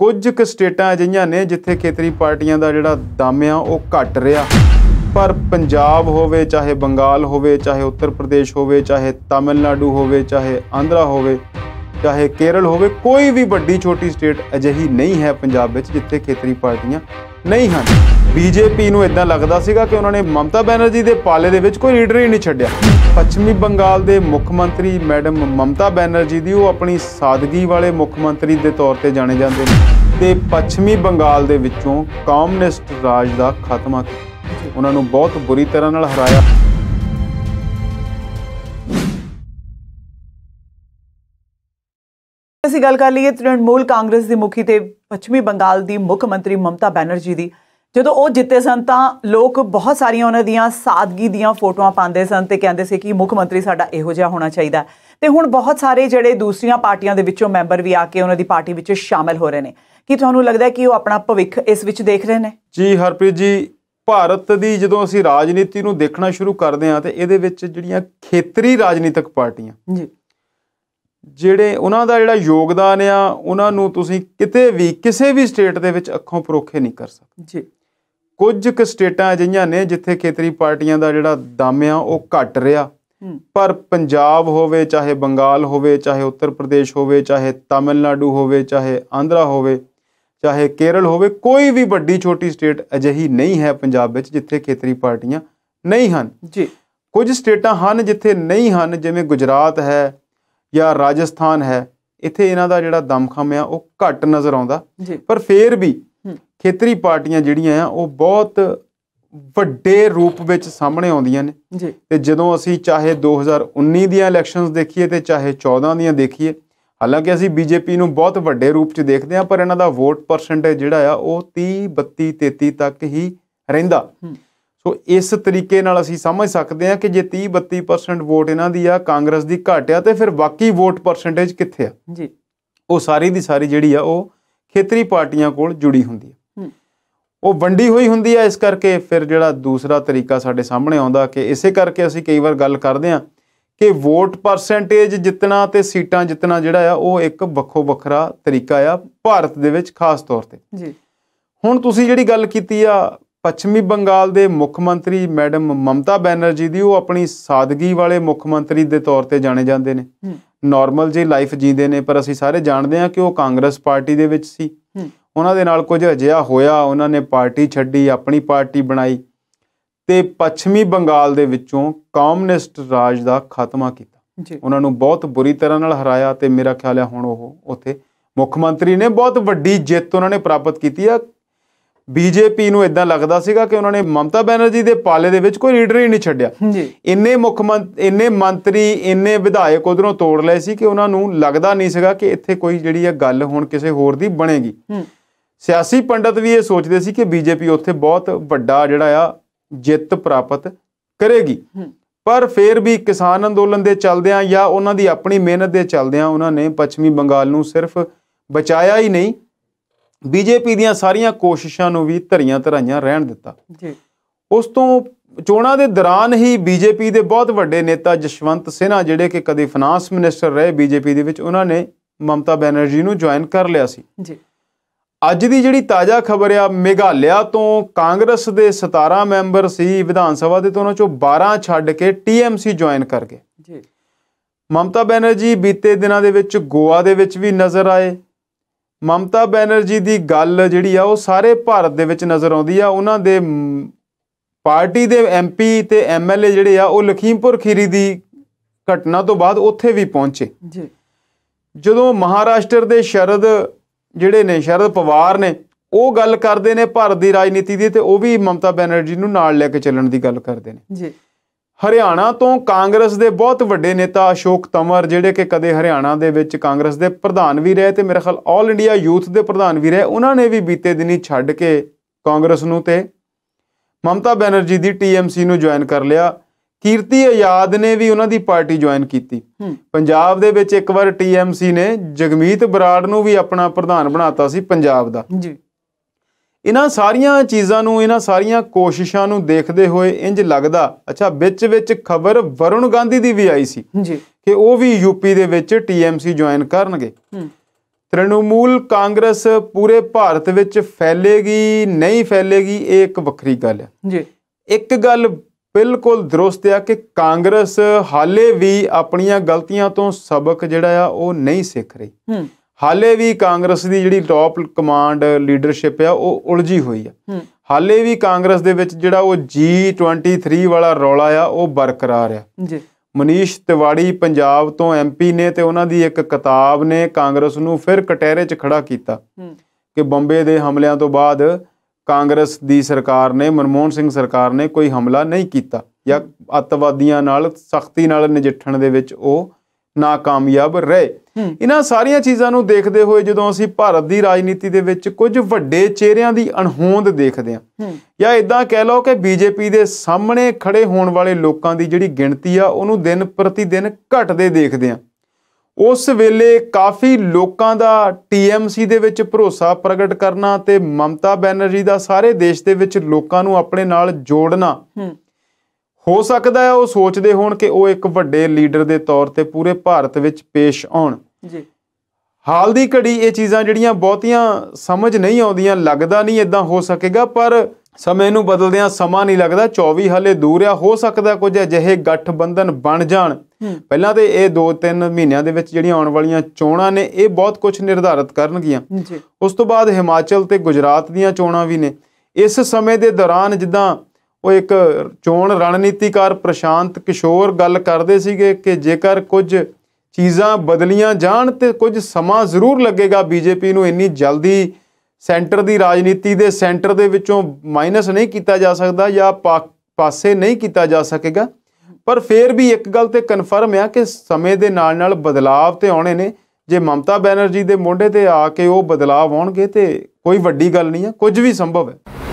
ਕੁਝ ਕੁ ਸਟੇਟਾਂ ਅਜਿਹੀਆਂ ਨੇ ਜਿੱਥੇ ਖੇਤਰੀ ਪਾਰਟੀਆਂ ਦਾ ਜਿਹੜਾ ਦਮ ਆ ਉਹ ਘਟ ਰਿਹਾ ਪਰ ਪੰਜਾਬ ਹੋਵੇ ਚਾਹੇ ਬੰਗਾਲ ਹੋਵੇ ਚਾਹੇ ਉੱਤਰ ਪ੍ਰਦੇਸ਼ ਹੋਵੇ ਚਾਹੇ ਤਾਮਿਲਨਾਡੂ ਹੋਵੇ ਚਾਹੇ ਆਂਧਰਾ ਹੋਵੇ ਚਾਹੇ ਕੇਰਲ ਹੋਵੇ ਕੋਈ ਵੀ ਵੱਡੀ ਛੋਟੀ ਸਟੇਟ ਅਜਿਹੀ ਨਹੀਂ ਹੈ ਪੰਜਾਬ ਵਿੱਚ ਜਿੱਥੇ ਖੇਤਰੀ ਪਾਰਟੀਆਂ ਨਹੀਂ ਹਨ ਬੀਜੇਪੀ ਨੂੰ ਇਦਾਂ ਲੱਗਦਾ ਸੀਗਾ ਕਿ ਉਹਨਾਂ ਨੇ ਮਮਤਾ ਬੈਨਰਜੀ ਦੇ ਪਾਲੇ ਦੇ ਵਿੱਚ ਕੋਈ ਲੀਡਰ ਹੀ ਨਹੀਂ ਛੱਡਿਆ ਪੱਛਮੀ ਬੰਗਾਲ ਦੇ ਮੁੱਖ ਮੰਤਰੀ ਮੈਡਮ ਮਮਤਾ ਬੈਨਰਜੀ ਦੀ ਉਹ ਆਪਣੀ ਸਾਦਗੀ ਵਾਲੇ ਮੁੱਖ ਮੰਤਰੀ ਦੇ ਤੌਰ ਤੇ ਜਾਣੇ ਜਾਂਦੇ ਨੇ ਤੇ ਪੱਛਮੀ ਬੰਗਾਲ ਦੇ ਵਿੱਚੋਂ ਕਮਿਊਨਿਸਟ ਰਾਜ ਦਾ ਖਾਤਮਾ ਕੀਤਾ ਉਹਨਾਂ ਨੂੰ ਬਹੁਤ ਬੁਰੀ ਤਰ੍ਹਾਂ ਨਾਲ ਹਰਾਇਆ ਅਸੀਂ ਗੱਲ ਕਰ ਲਈਏ ਤ੍ਰਿਣਮੂਲ ਕਾਂਗਰਸ ਦੀ ਮੁਖੀ ਤੇ ਪੱਛਮੀ ਬੰਗਾਲ ਦੀ ਮੁੱਖ ਮੰਤਰੀ ਮਮਤਾ ਬੈਨਰਜੀ ਦੀ ਜਦੋਂ ਉਹ ਜਿੱਤੇ ਸਨ ਤਾਂ ਲੋਕ ਬਹੁਤ ਸਾਰੀਆਂ ਉਹਨਾਂ ਦੀਆਂ ਸਾਦਗੀ ਦੀਆਂ ਫੋਟੋਆਂ ਪਾਉਂਦੇ ਸਨ ਤੇ ਕਹਿੰਦੇ ਸੀ ਕਿ ਮੁੱਖ ਮੰਤਰੀ ਸਾਡਾ ਇਹੋ ਜਿਹਾ ਹੋਣਾ ਚਾਹੀਦਾ ਤੇ ਹੁਣ ਬਹੁਤ ਸਾਰੇ ਜਿਹੜੇ ਦੂਸਰੀਆਂ ਪਾਰਟੀਆਂ ਦੇ ਵਿੱਚੋਂ ਮੈਂਬਰ ਵੀ ਆ ਕੇ ਉਹਨਾਂ ਦੀ ਪਾਰਟੀ ਵਿੱਚ ਸ਼ਾਮਲ ਹੋ ਰਹੇ ਨੇ ਕੀ ਤੁਹਾਨੂੰ ਲੱਗਦਾ ਕਿ ਉਹ ਆਪਣਾ ਭਵਿੱਖ ਇਸ ਵਿੱਚ ਦੇਖ ਰਹੇ ਨੇ ਜੀ ਹਰਪ੍ਰੀਤ ਜੀ ਭਾਰਤ ਦੀ ਜਦੋਂ ਅਸੀਂ ਰਾਜਨੀਤੀ ਨੂੰ ਦੇਖਣਾ ਸ਼ੁਰੂ ਕਰਦੇ ਹਾਂ ਤੇ ਇਹਦੇ ਵਿੱਚ ਜਿਹੜੀਆਂ ਖੇਤਰੀ ਰਾਜਨੀਤਿਕ ਪਾਰਟੀਆਂ ਜੀ ਜਿਹੜੇ ਉਹਨਾਂ ਦਾ ਜਿਹੜਾ ਯੋਗਦਾਨ ਆ ਉਹਨਾਂ ਨੂੰ ਤੁਸੀਂ ਕਿਤੇ ਵੀ ਕਿਸੇ ਵੀ ਸਟੇਟ ਦੇ ਵਿੱਚ ਅੱਖੋਂ ਪਰੋਖੇ ਨਹੀਂ ਕਰ ਸਕਦੇ ਜੀ ਕੁਝ ਕੁ ਸਟੇਟਾਂ ਅਜਿਹੀਆਂ ਨੇ ਜਿੱਥੇ ਖੇਤਰੀ ਪਾਰਟੀਆਂ ਦਾ ਜਿਹੜਾ ਦਮ ਆ ਉਹ ਘਟ ਰਿਹਾ ਪਰ ਪੰਜਾਬ ਹੋਵੇ ਚਾਹੇ ਬੰਗਾਲ ਹੋਵੇ ਚਾਹੇ ਉੱਤਰ ਪ੍ਰਦੇਸ਼ ਹੋਵੇ ਚਾਹੇ ਤਾਮਿਲਨਾਡੂ ਹੋਵੇ ਚਾਹੇ ਆਂਧਰਾ ਹੋਵੇ ਚਾਹੇ ਕੇਰਲ ਹੋਵੇ ਕੋਈ ਵੀ ਵੱਡੀ ਛੋਟੀ ਸਟੇਟ ਅਜਿਹੀ ਨਹੀਂ ਹੈ ਪੰਜਾਬ ਵਿੱਚ ਜਿੱਥੇ ਖੇਤਰੀ ਪਾਰਟੀਆਂ ਨਹੀਂ ਹਨ ਜੀ ਕੁਝ ਸਟੇਟਾਂ ਹਨ ਜਿੱਥੇ ਨਹੀਂ ਹਨ ਜਿਵੇਂ ਗੁਜਰਾਤ ਹੈ ਜਾਂ ਰਾਜਸਥਾਨ ਹੈ ਇੱਥੇ ਇਹਨਾਂ ਦਾ ਜਿਹੜਾ ਦਮਖਮ ਆ ਉਹ ਘੱਟ ਨਜ਼ਰ ਆਉਂਦਾ ਪਰ ਫੇਰ ਵੀ ਖੇਤਰੀ ਪਾਰਟੀਆਂ ਜਿਹੜੀਆਂ ਆ ਉਹ ਬਹੁਤ ਵੱਡੇ ਰੂਪ ਵਿੱਚ ਸਾਹਮਣੇ ਆਉਂਦੀਆਂ ਨੇ ਤੇ ਜਦੋਂ ਅਸੀਂ ਚਾਹੇ 2019 ਦੀਆਂ ਇਲੈਕਸ਼ਨਸ ਦੇਖੀਏ ਤੇ ਚਾਹੇ 14 ਦੀਆਂ ਦੇਖੀਏ ਹਾਲਾਂਕਿ ਅਸੀਂ ਬੀਜੇਪੀ ਨੂੰ ਬਹੁਤ ਵੱਡੇ ਰੂਪ 'ਚ ਦੇਖਦੇ ਹਾਂ ਪਰ ਇਹਨਾਂ ਦਾ ਵੋਟ ਪਰਸੈਂਟੇਜ ਜਿਹੜਾ ਆ ਉਹ 30 32 33 ਤੱਕ ਹੀ ਰਹਿੰਦਾ ਸੋ ਇਸ ਤਰੀਕੇ ਨਾਲ ਅਸੀਂ ਸਮਝ ਸਕਦੇ ਹਾਂ ਕਿ ਜੇ 30 32% ਵੋਟ ਇਹਨਾਂ ਦੀ ਆ ਕਾਂਗਰਸ ਦੀ ਘਟਿਆ ਤੇ ਫਿਰ ਬਾਕੀ ਵੋਟ ਪਰਸੈਂਟੇਜ ਕਿੱਥੇ ਆ ਜੀ ਉਹ ਸਾਰੀ ਦੀ ਸਾਰੀ ਜਿਹੜੀ ਆ ਉਹ ਖੇਤਰੀ ਪਾਰਟੀਆਂ ਕੋਲ ਜੁੜੀ ਹੁੰਦੀ ਹੈ ਉਹ ਵੰਡੀ ਹੋਈ ਹੁੰਦੀ ਆ ਇਸ ਕਰਕੇ ਫਿਰ ਜਿਹੜਾ ਦੂਸਰਾ ਤਰੀਕਾ ਸਾਡੇ ਸਾਹਮਣੇ ਆਉਂਦਾ ਕਿ ਇਸੇ ਕਰਕੇ ਅਸੀਂ ਕਈ ਵਾਰ ਗੱਲ ਕਰਦੇ ਆ ਕਿ ਵੋਟ ਪਰਸੈਂਟੇਜ ਜਿੰਨਾ ਤੇ ਸੀਟਾਂ ਜਿੰਨਾ ਜਿਹੜਾ ਆ ਉਹ ਇੱਕ ਵੱਖੋ ਵੱਖਰਾ ਤਰੀਕਾ ਆ ਭਾਰਤ ਦੇ ਵਿੱਚ ਖਾਸ ਤੌਰ ਤੇ ਜੀ ਹੁਣ ਤੁਸੀਂ ਜਿਹੜੀ ਗੱਲ ਕੀਤੀ ਆ ਪੱਛਮੀ ਬੰਗਾਲ ਦੇ ਮੁੱਖ ਮੰਤਰੀ ਮੈਡਮ ਮਮਤਾ ਬੈਨਰਜੀ ਦੀ ਉਹ ਆਪਣੀ ਸਾਦਗੀ ਵਾਲੇ ਮੁੱਖ ਮੰਤਰੀ ਦੇ ਤੌਰ ਤੇ ਜਾਣੇ ਜਾਂਦੇ ਨੇ ਨਾਰਮਲ ਜੀ ਲਾਈਫ ਜੀਂਦੇ ਨੇ ਪਰ ਅਸੀਂ ਸਾਰੇ ਜਾਣਦੇ ਹਾਂ ਕਿ ਉਹ ਕਾਂਗਰਸ ਪਾਰਟੀ ਦੇ ਵਿੱਚ ਸੀ ਉਹਨਾਂ ਦੇ ਨਾਲ ਕੁਝ ਅਜਿਹਾ ਹੋਇਆ ਉਹਨਾਂ ਨੇ ਪਾਰਟੀ ਛੱਡੀ ਆਪਣੀ ਪਾਰਟੀ ਬਣਾਈ ਤੇ ਪੱਛਮੀ ਬੰਗਾਲ ਦੇ ਵਿੱਚੋਂ ਕਮਿਊਨਿਸਟ ਰਾਜ ਦਾ ਖਾਤਮਾ ਕੀਤਾ ਉਹਨਾਂ ਨੂੰ ਬਹੁਤ ਬੁਰੀ ਤਰ੍ਹਾਂ ਨਾਲ ਹਰਾਇਆ ਤੇ ਮੇਰਾ ਖਿਆਲ ਹੈ ਹੁਣ ਉਹ ਉੱਥੇ ਮੁੱਖ ਮੰਤਰੀ ਨੇ ਬਹੁਤ ਵੱਡੀ ਜਿੱਤ ਉਹਨਾਂ ਨੇ ਪ੍ਰਾਪਤ ਕੀਤੀ ਆ ਬੀਜੇਪੀ ਨੂੰ ਇਦਾਂ ਲੱਗਦਾ ਸੀਗਾ ਕਿ ਉਹਨਾਂ ਨੇ ਮਮਤਾ ਬੈਨਰਜੀ ਦੇ ਪਾਲੇ ਦੇ ਵਿੱਚ ਕੋਈ ਲੀਡਰ ਹੀ ਨਹੀਂ ਛੱਡਿਆ ਇੰਨੇ ਮੁੱਖ ਮੰਤਰੀ ਇੰਨੇ ਮੰਤਰੀ ਇੰਨੇ ਵਿਧਾਇਕ ਉਧਰੋਂ ਤੋੜ ਲਏ ਸੀ ਕਿ ਉਹਨਾਂ ਨੂੰ ਲੱਗਦਾ ਨਹੀਂ ਸੀਗਾ ਕਿ ਇੱਥੇ ਕੋਈ ਜਿਹੜੀ ਇਹ ਗੱਲ ਹੁਣ ਕਿਸੇ ਹੋਰ ਦੀ ਬਣੇਗੀ ਸਿਆਸੀ ਪੰਡਤ ਵੀ ਇਹ ਸੋਚਦੇ ਸੀ ਕਿ ਬੀਜੇਪੀ ਉੱਥੇ ਬਹੁਤ ਵੱਡਾ ਜਿਹੜਾ ਆ ਜਿੱਤ ਪ੍ਰਾਪਤ ਕਰੇਗੀ ਪਰ ਫੇਰ ਵੀ ਕਿਸਾਨ ਅੰਦੋਲਨ ਦੇ ਚੱਲਦਿਆਂ ਜਾਂ ਉਹਨਾਂ ਦੀ ਆਪਣੀ ਮਿਹਨਤ ਦੇ ਚੱਲਦਿਆਂ ਉਹਨਾਂ ਨੇ ਪੱਛਮੀ ਬੰਗਾਲ ਨੂੰ ਸਿਰਫ ਬਚਾਇਆ ਹੀ ਨਹੀਂ ਬੀਜੇਪੀ ਦੀਆਂ ਸਾਰੀਆਂ ਕੋਸ਼ਿਸ਼ਾਂ ਨੂੰ ਵੀ ਧਰੀਆਂ ਧਰਾਈਆਂ ਰਹਿਣ ਦਿੱਤਾ ਜੀ ਉਸ ਤੋਂ ਚੋਣਾਂ ਦੇ ਦੌਰਾਨ ਹੀ ਬੀਜੇਪੀ ਦੇ ਬਹੁਤ ਵੱਡੇ ਨੇਤਾ ਜਸ਼ਵੰਤ ਸਿਨਹਾ ਜਿਹੜੇ ਕਿ ਕਦੇ ਫਾਈਨਾਂਸ ਮਿਨਿਸਟਰ ਰਹੇ ਬੀਜੇਪੀ ਦੇ ਵਿੱਚ ਉਹਨਾਂ ਨੇ ਮਮਤਾ ਬੈਨਰਜੀ ਨੂੰ ਜੁਆਇਨ ਕਰ ਲਿਆ ਸੀ ਜੀ ਅੱਜ ਦੀ ਜਿਹੜੀ ਤਾਜ਼ਾ ਖਬਰ ਆ ਮੇਘਾਲਿਆ ਤੋਂ ਕਾਂਗਰਸ ਦੇ 17 ਮੈਂਬਰ ਸੀ ਵਿਧਾਨ ਸਭਾ ਦੇ ਤੋਂ ਉਹਨਾਂ ਚੋਂ 12 ਛੱਡ ਕੇ ਟੀਐਮਸੀ ਜੁਆਇਨ ਕਰ ਗਏ ਜੀ ਮਮਤਾ ਬੈਨਰਜੀ ਬੀਤੇ ਦਿਨਾਂ ਦੇ ਵਿੱਚ ਗੋਆ ਦੇ ਵਿੱਚ ਵੀ ਨਜ਼ਰ ਆਏ ਮਮਤਾ ਬੈਨਰਜੀ ਦੀ ਗੱਲ ਜਿਹੜੀ ਆ ਉਹ ਸਾਰੇ ਭਾਰਤ ਦੇ ਵਿੱਚ ਨਜ਼ਰ ਆਉਂਦੀ ਆ ਉਹਨਾਂ ਦੇ ਪਾਰਟੀ ਦੇ ਐਮਪੀ ਤੇ ਐਮਐਲਏ ਜਿਹੜੇ ਆ ਉਹ ਲਖੀਮਪੁਰ ਖੀਰੀ ਦੀ ਘਟਨਾ ਤੋਂ ਬਾਅਦ ਉੱਥੇ ਵੀ ਪਹੁੰਚੇ ਜੀ ਜਦੋਂ ਮਹਾਰਾਸ਼ਟਰ ਦੇ ਸ਼ਰਦ ਜਿਹੜੇ ਨੇ ਸ਼ਰਦ ਪਵਾਰ ਨੇ ਉਹ ਗੱਲ ਕਰਦੇ ਨੇ ਭਾਰਤ ਦੀ ਰਾਜਨੀਤੀ ਦੀ ਤੇ ਉਹ ਵੀ ਮਮਤਾ ਬੈਨਰਜੀ ਨੂੰ ਨਾਲ ਲੈ ਕੇ ਚੱਲਣ ਦੀ ਗੱਲ ਕਰਦੇ ਨੇ ਜੀ ਹਰਿਆਣਾ ਤੋਂ ਕਾਂਗਰਸ ਦੇ ਬਹੁਤ ਵੱਡੇ ਨੇਤਾ ਅਸ਼ੋਕ ਤਮਰ ਜਿਹੜੇ ਕਿ ਕਦੇ ਹਰਿਆਣਾ ਦੇ ਵਿੱਚ ਕਾਂਗਰਸ ਦੇ ਪ੍ਰਧਾਨ ਵੀ ਰਹੇ ਤੇ ਮੇਰੇ ਖਿਆਲ 올 ਇੰਡੀਆ ਯੂਥ ਦੇ ਪ੍ਰਧਾਨ ਵੀ ਰਹੇ ਉਹਨਾਂ ਨੇ ਵੀ ਬੀਤੇ ਦਿਨੀ ਛੱਡ ਕੇ ਕਾਂਗਰਸ ਨੂੰ ਤੇ ਮਮਤਾ ਬੈਨਰਜੀ ਦੀ ਟੀਐਮਸੀ ਨੂੰ ਜੁਆਇਨ ਕਰ ਲਿਆ ਕੀਰਤੀ ਆਯਾਦ ਨੇ ਵੀ ਉਹਨਾਂ ਦੀ ਪਾਰਟੀ ਜੁਆਇਨ ਕੀਤੀ ਪੰਜਾਬ ਦੇ ਵਿੱਚ ਇੱਕ ਵਾਰ ਟੀਐਮਸੀ ਨੇ ਜਗਮੀਤ ਬਰਾੜ ਨੂੰ ਵੀ ਆਪਣਾ ਪ੍ਰਧਾਨ ਬਣਾਤਾ ਸੀ ਪੰਜਾਬ ਦਾ ਜੀ ਇਹਨਾਂ ਸਾਰੀਆਂ ਚੀਜ਼ਾਂ ਨੂੰ ਇਹਨਾਂ ਸਾਰੀਆਂ ਕੋਸ਼ਿਸ਼ਾਂ ਨੂੰ ਦੇਖਦੇ ਹੋਏ ਇੰਜ ਲੱਗਦਾ ਅੱਛਾ ਵਿੱਚ ਵਿੱਚ ਖਬਰ ਵਰੁਣ ਗਾਂਧੀ ਦੀ ਵੀ ਆਈ ਸੀ ਜੀ ਕਿ ਉਹ ਵੀ ਯੂਪੀ ਦੇ ਵਿੱਚ ਟੀਐਮਸੀ ਜੁਆਇਨ ਕਰਨਗੇ ਤ੍ਰਿਣਮੂਲ ਕਾਂਗਰਸ ਪੂਰੇ ਭਾਰਤ ਵਿੱਚ ਫੈਲੇਗੀ ਨਹੀਂ ਫੈਲੇਗੀ ਇਹ ਇੱਕ ਵੱਖਰੀ ਗੱਲ ਹੈ ਜੀ ਇੱਕ ਗੱਲ ਬਿਲਕੁਲ درست ਹੈ ਕਿ ਕਾਂਗਰਸ ਹਾਲੇ ਵੀ ਆਪਣੀਆਂ ਗਲਤੀਆਂ ਤੋਂ ਸਬਕ ਜਿਹੜਾ ਆ ਉਹ ਨਹੀਂ ਸਿੱਖ ਰਹੀ ਹਾਲੇ ਵੀ ਕਾਂਗਰਸ ਦੀ ਜਿਹੜੀ ਟੌਪ ਕਮਾਂਡ ਲੀਡਰਸ਼ਿਪ ਆ ਉਹ ਉਲਝੀ ਹੋਈ ਆ ਹਾਲੇ ਵੀ ਕਾਂਗਰਸ ਦੇ ਵਿੱਚ ਜਿਹੜਾ ਉਹ G23 ਵਾਲਾ ਰੌਲਾ ਆ ਉਹ ਬਰਕਰਾਰ ਆ ਜੀ ਮਨੀਸ਼ ਤਿਵਾੜੀ ਪੰਜਾਬ ਤੋਂ ਐਮਪੀ ਨੇ ਤੇ ਉਹਨਾਂ ਦੀ ਇੱਕ ਕਿਤਾਬ ਨੇ ਕਾਂਗਰਸ ਨੂੰ ਫਿਰ ਕਟਹਿਰੇ 'ਚ ਖੜਾ ਕੀਤਾ ਕਿ ਬੰਬੇ ਦੇ ਹਮਲਿਆਂ ਤੋਂ ਬਾਅਦ ਕਾਂਗਰਸ ਦੀ ਸਰਕਾਰ ਨੇ ਮਨਮੋਹਨ ਸਿੰਘ ਸਰਕਾਰ ਨੇ ਕੋਈ ਹਮਲਾ ਨਹੀਂ ਕੀਤਾ ਜਾਂ ਅੱਤਵਾਦੀਆਂ ਨਾਲ ਸਖਤੀ ਨਾਲ ਨਜਿੱਠਣ ਦੇ ਵਿੱਚ ਉਹ ਨਾਕਾਮਯਾਬ ਰਹੇ ਇਹਨਾਂ ਸਾਰੀਆਂ ਚੀਜ਼ਾਂ ਨੂੰ ਦੇਖਦੇ ਹੋਏ ਜਦੋਂ ਅਸੀਂ ਭਾਰਤ ਦੀ ਰਾਜਨੀਤੀ ਦੇ ਵਿੱਚ ਕੁਝ ਵੱਡੇ ਚਿਹਰਿਆਂ ਦੀ ਅਣਹੋਂਦ ਦੇਖਦੇ ਹਾਂ ਜਾਂ ਇਦਾਂ ਕਹਿ ਲਓ ਕਿ ਬੀਜੇਪੀ ਦੇ ਸਾਹਮਣੇ ਖੜੇ ਹੋਣ ਵਾਲੇ ਲੋਕਾਂ ਦੀ ਜਿਹੜੀ ਗਿਣਤੀ ਆ ਉਹਨੂੰ ਦਿਨ ਪ੍ਰਤੀ ਦਿਨ ਘਟਦੇ ਦੇਖਦੇ ਹਾਂ ਉਸ ਵੇਲੇ ਕਾਫੀ ਲੋਕਾਂ ਦਾ ਟੀਐਮਸੀ ਦੇ ਵਿੱਚ ਭਰੋਸਾ ਪ੍ਰਗਟ ਕਰਨਾ ਤੇ ਮਮਤਾ ਬੈਨਰਜੀ ਦਾ ਸਾਰੇ ਦੇਸ਼ ਦੇ ਵਿੱਚ ਲੋਕਾਂ ਨੂੰ ਆਪਣੇ ਨਾਲ ਜੋੜਨਾ ਹੋ ਸਕਦਾ ਹੈ ਉਹ ਸੋਚਦੇ ਹੋਣ ਕਿ ਉਹ ਇੱਕ ਵੱਡੇ ਲੀਡਰ ਦੇ ਤੌਰ ਤੇ ਪੂਰੇ ਭਾਰਤ ਵਿੱਚ ਪੇਸ਼ ਆਉਣ ਜੀ ਹਾਲ ਦੀ ਘੜੀ ਇਹ ਚੀਜ਼ਾਂ ਜਿਹੜੀਆਂ ਬਹੁਤੀਆਂ ਸਮਝ ਨਹੀਂ ਆਉਂਦੀਆਂ ਲੱਗਦਾ ਨਹੀਂ ਇਦਾਂ ਹੋ ਸਕੇਗਾ ਪਰ ਸਮੇਂ ਨੂੰ ਬਦਲਦਿਆਂ ਸਮਾਂ ਨਹੀਂ ਲੱਗਦਾ 24 ਹਲੇ ਦੂਰ ਆ ਹੋ ਸਕਦਾ ਕੁਝ ਅਜਿਹੇ ਗੱਠਬੰਧਨ ਬਣ ਜਾਣ ਪਹਿਲਾਂ ਤੇ ਇਹ 2-3 ਮਹੀਨਿਆਂ ਦੇ ਵਿੱਚ ਜਿਹੜੀਆਂ ਆਉਣ ਵਾਲੀਆਂ ਚੋਣਾਂ ਨੇ ਇਹ ਬਹੁਤ ਕੁਝ ਨਿਰਧਾਰਤ ਕਰਨਗੀਆਂ ਉਸ ਤੋਂ ਬਾਅਦ ਹਿਮਾਚਲ ਤੇ ਗੁਜਰਾਤ ਦੀਆਂ ਚੋਣਾਂ ਵੀ ਨੇ ਇਸ ਸਮੇਂ ਦੇ ਦੌਰਾਨ ਜਿੱਦਾਂ ਉਹ ਇੱਕ ਚੋਣ ਰਣਨੀਤੀਕਾਰ ਪ੍ਰਸ਼ਾਂਤ ਕਿਸ਼ੋਰ ਗੱਲ ਕਰਦੇ ਸੀਗੇ ਕਿ ਜੇਕਰ ਕੁਝ ਚੀਜ਼ਾਂ ਬਦਲੀਆਂ ਜਾਣ ਤੇ ਕੁਝ ਸਮਾਂ ਜ਼ਰੂਰ ਲੱਗੇਗਾ ਬੀਜੇਪੀ ਨੂੰ ਇੰਨੀ ਜਲਦੀ ਸੈਂਟਰ ਦੀ ਰਾਜਨੀਤੀ ਦੇ ਸੈਂਟਰ ਦੇ ਵਿੱਚੋਂ ਮਾਈਨਸ ਨਹੀਂ ਕੀਤਾ ਜਾ ਸਕਦਾ ਜਾਂ ਪਾਸੇ ਨਹੀਂ ਕੀਤਾ ਜਾ ਸਕੇਗਾ ਪਰ ਫਿਰ ਵੀ ਇੱਕ ਗੱਲ ਤੇ ਕਨਫਰਮ ਆ ਕਿ ਸਮੇਂ ਦੇ ਨਾਲ ਨਾਲ ਬਦਲਾਅ ਤੇ ਆਉਣੇ ਨੇ ਜੇ ਮਮਤਾ ਬੈਨਰਜੀ ਦੇ ਮੋਢੇ ਤੇ ਆ ਕੇ ਉਹ ਬਦਲਾਅ ਆਉਣਗੇ ਤੇ ਕੋਈ ਵੱਡੀ ਗੱਲ ਨਹੀਂ ਆ ਕੁਝ ਵੀ ਸੰਭਵ ਹੈ